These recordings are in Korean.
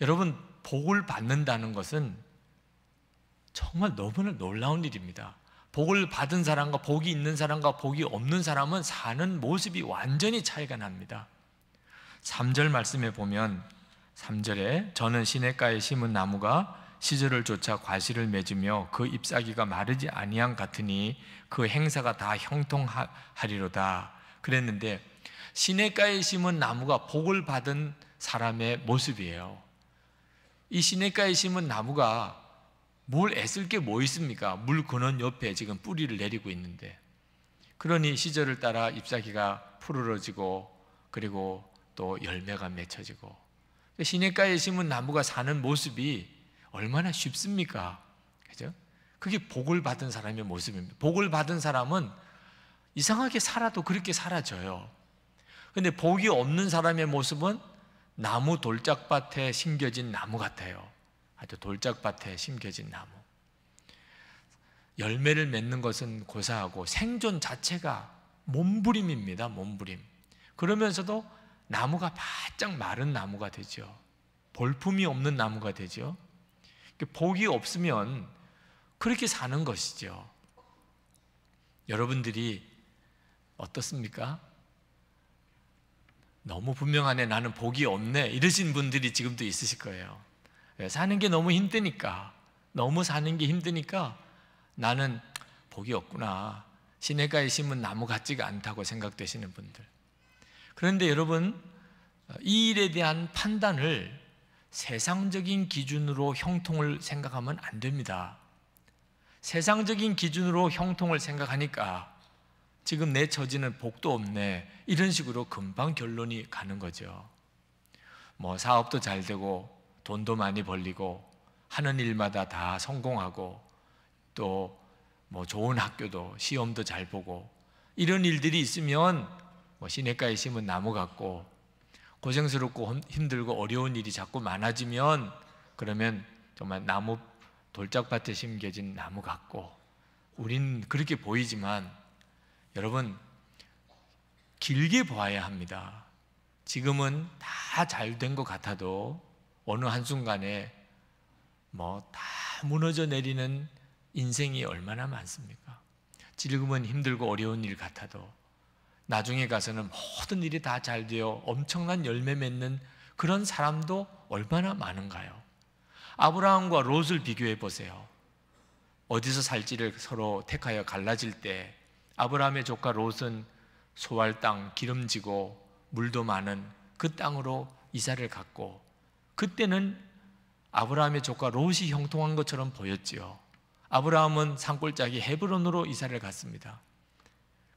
여러분, 복을 받는다는 것은 정말 너무나 놀라운 일입니다. 복을 받은 사람과 복이 있는 사람과 복이 없는 사람은 사는 모습이 완전히 차이가 납니다. 3절 말씀에 보면 3절에 저는 시냇가에 심은 나무가 시절을 쫓아 과실을 맺으며 그 잎사귀가 마르지 아니함 같으니 그 행사가 다 형통하리로다 그랬는데 시냇가에 심은 나무가 복을 받은 사람의 모습이에요. 이 시내가에 심은 나무가 뭘 애쓸 게 뭐 있습니까? 물 근원 옆에 지금 뿌리를 내리고 있는데 그러니 시절을 따라 잎사귀가 푸르러지고 그리고 또 열매가 맺혀지고 그러니까 시내가에 심은 나무가 사는 모습이 얼마나 쉽습니까? 그죠? 그게 복을 받은 사람의 모습입니다. 복을 받은 사람은 이상하게 살아도 그렇게 사라져요. 근데 복이 없는 사람의 모습은 나무 돌짝밭에 심겨진 나무 같아요. 아주 돌짝밭에 심겨진 나무. 열매를 맺는 것은 고사하고 생존 자체가 몸부림입니다. 몸부림. 그러면서도 나무가 바짝 마른 나무가 되죠. 볼품이 없는 나무가 되죠. 복이 없으면 그렇게 사는 것이죠. 여러분들이 어떻습니까? 너무 분명하네 나는 복이 없네 이러신 분들이 지금도 있으실 거예요 예, 사는 게 너무 힘드니까 너무 사는 게 힘드니까 나는 복이 없구나 시내가에 심은 나무 같지가 않다고 생각되시는 분들 그런데 여러분 이 일에 대한 판단을 세상적인 기준으로 형통을 생각하면 안 됩니다 세상적인 기준으로 형통을 생각하니까 지금 내 처지는 복도 없네. 이런 식으로 금방 결론이 가는 거죠. 뭐 사업도 잘 되고 돈도 많이 벌리고 하는 일마다 다 성공하고 또 뭐 좋은 학교도 시험도 잘 보고 이런 일들이 있으면 뭐 시냇가에 심은 나무 같고 고생스럽고 힘들고 어려운 일이 자꾸 많아지면 그러면 정말 나무 돌짝밭에 심겨진 나무 같고 우린 그렇게 보이지만 여러분, 길게 보아야 합니다. 지금은 다 잘 된 것 같아도 어느 한순간에 뭐 다 무너져 내리는 인생이 얼마나 많습니까? 지금은 힘들고 어려운 일 같아도 나중에 가서는 모든 일이 다잘 되어 엄청난 열매 맺는 그런 사람도 얼마나 많은가요? 아브라함과 롯을 비교해 보세요. 어디서 살지를 서로 택하여 갈라질 때 아브라함의 조카 롯은 소활 땅 기름지고 물도 많은 그 땅으로 이사를 갔고 그때는 아브라함의 조카 롯이 형통한 것처럼 보였지요. 아브라함은 산골짜기 헤브론으로 이사를 갔습니다.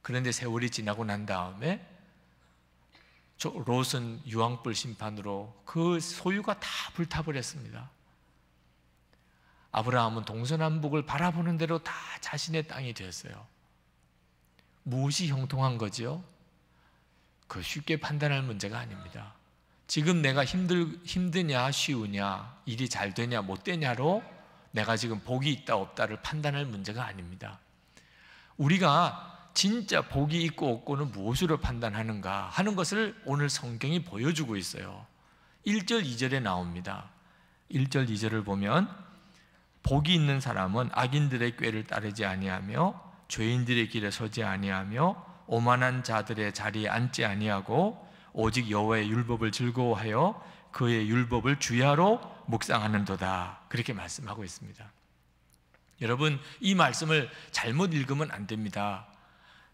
그런데 세월이 지나고 난 다음에 롯은 유황불 심판으로 그 소유가 다불타버렸습니다 아브라함은 동서남북을 바라보는 대로 다 자신의 땅이 되었어요. 무엇이 형통한 거지요? 그 쉽게 판단할 문제가 아닙니다. 지금 내가 힘들, 힘드냐, 쉬우냐, 일이 잘 되냐, 못 되냐로 내가 지금 복이 있다, 없다를 판단할 문제가 아닙니다. 우리가 진짜 복이 있고 없고는 무엇으로 판단하는가 하는 것을 오늘 성경이 보여주고 있어요. 1절, 2절에 나옵니다. 1절, 2절을 보면 복이 있는 사람은 악인들의 꾀를 따르지 아니하며 죄인들의 길에 서지 아니하며 오만한 자들의 자리에 앉지 아니하고 오직 여호와의 율법을 즐거워하여 그의 율법을 주야로 묵상하는도다 그렇게 말씀하고 있습니다. 여러분 이 말씀을 잘못 읽으면 안 됩니다.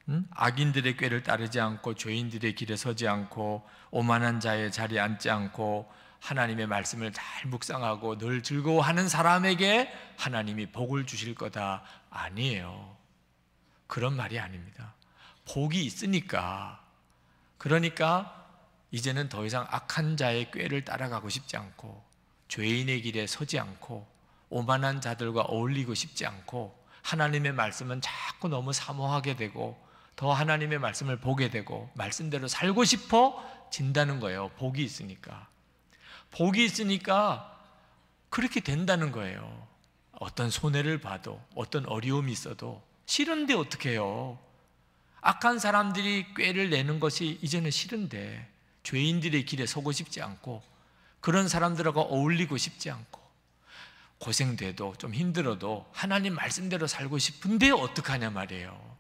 음? 악인들의 꾀를 따르지 않고 죄인들의 길에 서지 않고 오만한 자의 자리에 앉지 않고 하나님의 말씀을 잘 묵상하고 늘 즐거워하는 사람에게 하나님이 복을 주실 거다 아니에요. 그런 말이 아닙니다. 복이 있으니까. 그러니까 이제는 더 이상 악한 자의 꾀를 따라가고 싶지 않고, 죄인의 길에 서지 않고, 오만한 자들과 어울리고 싶지 않고, 하나님의 말씀은 자꾸 너무 사모하게 되고, 더 하나님의 말씀을 보게 되고, 말씀대로 살고 싶어 진다는 거예요. 복이 있으니까. 복이 있으니까 그렇게 된다는 거예요. 어떤 손해를 봐도, 어떤 어려움이 있어도, 싫은데 어떻게 해요? 악한 사람들이 꾀를 내는 것이 이제는 싫은데 죄인들의 길에 서고 싶지 않고 그런 사람들하고 어울리고 싶지 않고 고생돼도 좀 힘들어도 하나님 말씀대로 살고 싶은데 어떡하냐 말이에요.